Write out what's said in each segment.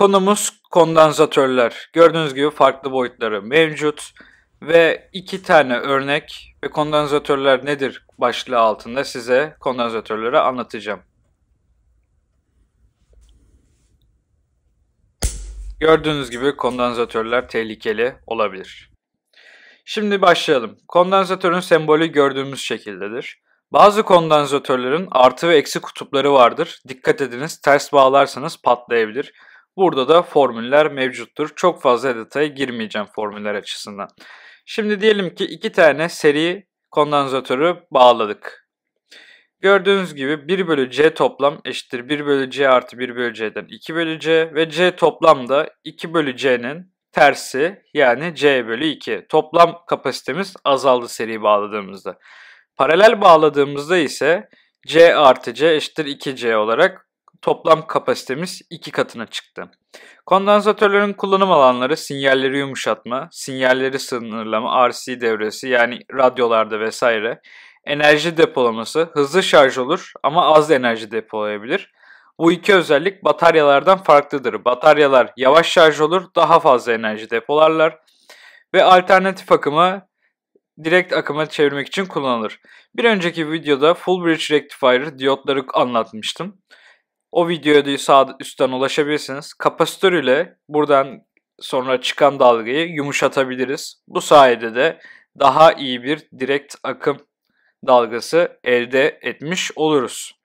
Konumuz kondansatörler. Gördüğünüz gibi farklı boyutları mevcut ve iki tane örnek ve kondansatörler nedir başlığı altında size kondansatörleri anlatacağım. Gördüğünüz gibi kondansatörler tehlikeli olabilir. Şimdi başlayalım. Kondansatörün sembolü gördüğümüz şekildedir. Bazı kondansatörlerin artı ve eksi kutupları vardır. Dikkat ediniz ters bağlarsanız patlayabilir. Burada da formüller mevcuttur. Çok fazla detaya girmeyeceğim formüller açısından. Şimdi diyelim ki iki tane seri kondansatörü bağladık. Gördüğünüz gibi 1 bölü c toplam eşittir 1 bölü c artı 1 bölü c'den 2 bölü c ve c toplam da 2 bölü c'nin tersi yani c bölü 2. Toplam kapasitemiz azaldı seri bağladığımızda. Paralel bağladığımızda ise c artı c eşittir 2c olarak toplam kapasitemiz iki katına çıktı. Kondansatörlerin kullanım alanları sinyalleri yumuşatma, sinyalleri sınırlama, RC devresi yani radyolarda vesaire, enerji depolaması, hızlı şarj olur ama az enerji depolayabilir. Bu iki özellik bataryalardan farklıdır. Bataryalar yavaş şarj olur, daha fazla enerji depolarlar ve alternatif akımı direkt akıma çevirmek için kullanılır. Bir önceki videoda full bridge rectifier diyotları anlatmıştım. O videoya sağ üstten ulaşabilirsiniz. Kapasitör ile buradan sonra çıkan dalgayı yumuşatabiliriz. Bu sayede de daha iyi bir direkt akım dalgası elde etmiş oluruz.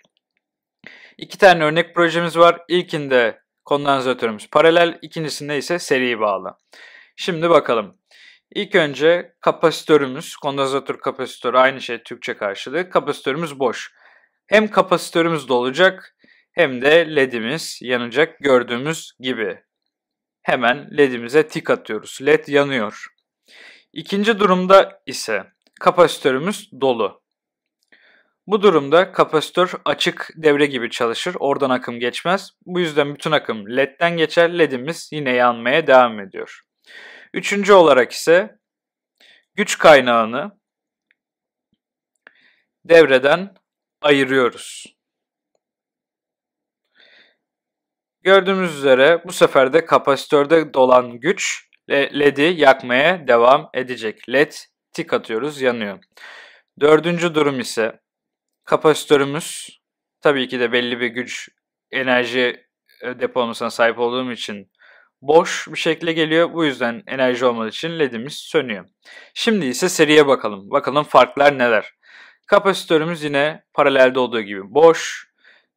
İki tane örnek projemiz var. İlkinde kondansatörümüz paralel, ikincisinde ise seri bağlı. Şimdi bakalım. İlk önce kapasitörümüz, kondansatör kapasitörü aynı şey Türkçe karşılığı. Kapasitörümüz boş. Hem kapasitörümüz dolacak hem de ledimiz yanacak gördüğümüz gibi. Hemen ledimize tik atıyoruz. Led yanıyor. İkinci durumda ise kapasitörümüz dolu. Bu durumda kapasitör açık devre gibi çalışır. Oradan akım geçmez. Bu yüzden bütün akım ledden geçer. Ledimiz yine yanmaya devam ediyor. Üçüncü olarak ise güç kaynağını devreden ayırıyoruz. Gördüğümüz üzere bu sefer de kapasitörde dolan güç LED'i e yakmaya devam edecek. LED tik atıyoruz yanıyor. Dördüncü durum ise kapasitörümüz tabii ki de belli bir güç enerji e, depolamasına sahip olduğum için boş bir şekilde geliyor. Bu yüzden enerji olmadığı için ledimiz sönüyor. Şimdi ise seriye bakalım. Bakalım farklar neler. Kapasitörümüz yine paralelde olduğu gibi boş.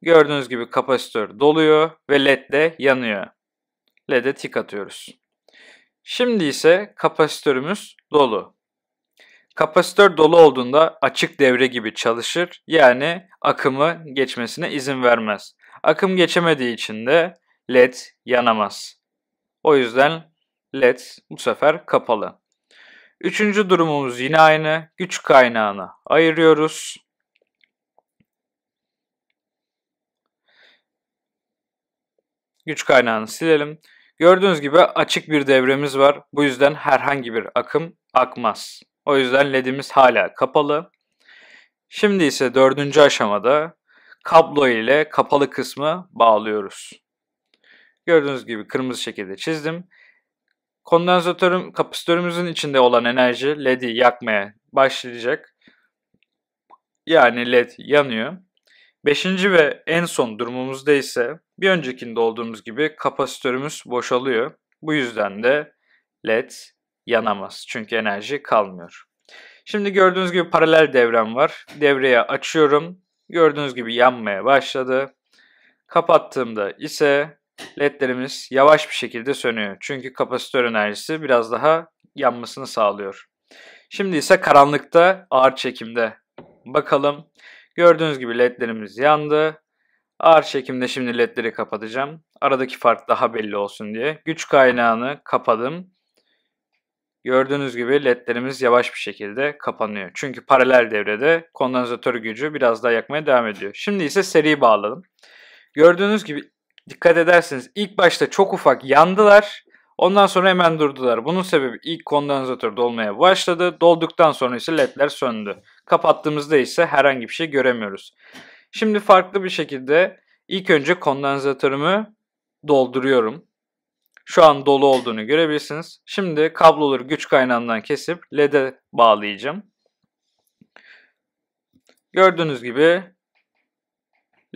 Gördüğünüz gibi kapasitör doluyor ve led de yanıyor. LED'e e tik atıyoruz. Şimdi ise kapasitörümüz dolu. Kapasitör dolu olduğunda açık devre gibi çalışır. Yani akımı geçmesine izin vermez. Akım geçemediği için de led yanamaz. O yüzden led bu sefer kapalı. Üçüncü durumumuz yine aynı. Güç kaynağını ayırıyoruz. güç kaynağını silelim. Gördüğünüz gibi açık bir devremiz var. Bu yüzden herhangi bir akım akmaz. O yüzden ledimiz hala kapalı. Şimdi ise dördüncü aşamada kablo ile kapalı kısmı bağlıyoruz. Gördüğünüz gibi kırmızı şekilde çizdim. Kondansatörüm, kapasitörümüzün içinde olan enerji LED'i yakmaya başlayacak. Yani led yanıyor. Beşinci ve en son durumumuzda ise bir öncekinde olduğumuz gibi kapasitörümüz boşalıyor. Bu yüzden de led yanamaz. Çünkü enerji kalmıyor. Şimdi gördüğünüz gibi paralel devrem var. Devreye açıyorum. Gördüğünüz gibi yanmaya başladı. Kapattığımda ise ledlerimiz yavaş bir şekilde sönüyor. Çünkü kapasitör enerjisi biraz daha yanmasını sağlıyor. Şimdi ise karanlıkta ağır çekimde. Bakalım Gördüğünüz gibi ledlerimiz yandı. Ağır çekimde şimdi ledleri kapatacağım. Aradaki fark daha belli olsun diye. Güç kaynağını kapadım. Gördüğünüz gibi ledlerimiz yavaş bir şekilde kapanıyor. Çünkü paralel devrede kondansatör gücü biraz daha yakmaya devam ediyor. Şimdi ise seri bağladım. Gördüğünüz gibi dikkat ederseniz ilk başta çok ufak yandılar. Ondan sonra hemen durdular. Bunun sebebi ilk kondansatör dolmaya başladı. Dolduktan sonra ise ledler söndü. Kapattığımızda ise herhangi bir şey göremiyoruz. Şimdi farklı bir şekilde ilk önce kondansatörümü dolduruyorum. Şu an dolu olduğunu görebilirsiniz. Şimdi kabloları güç kaynağından kesip LED'e bağlayacağım. Gördüğünüz gibi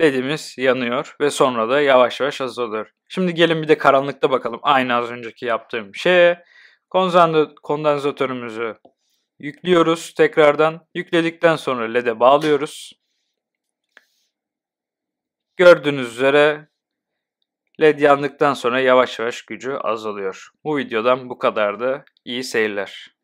LED'imiz yanıyor ve sonra da yavaş yavaş azalıyor. Şimdi gelin bir de karanlıkta bakalım aynı az önceki yaptığım şeye. Kondansatörümüzü Yüklüyoruz tekrardan. Yükledikten sonra LED'e bağlıyoruz. Gördüğünüz üzere LED yandıktan sonra yavaş yavaş gücü azalıyor. Bu videodan bu kadardı. İyi seyirler.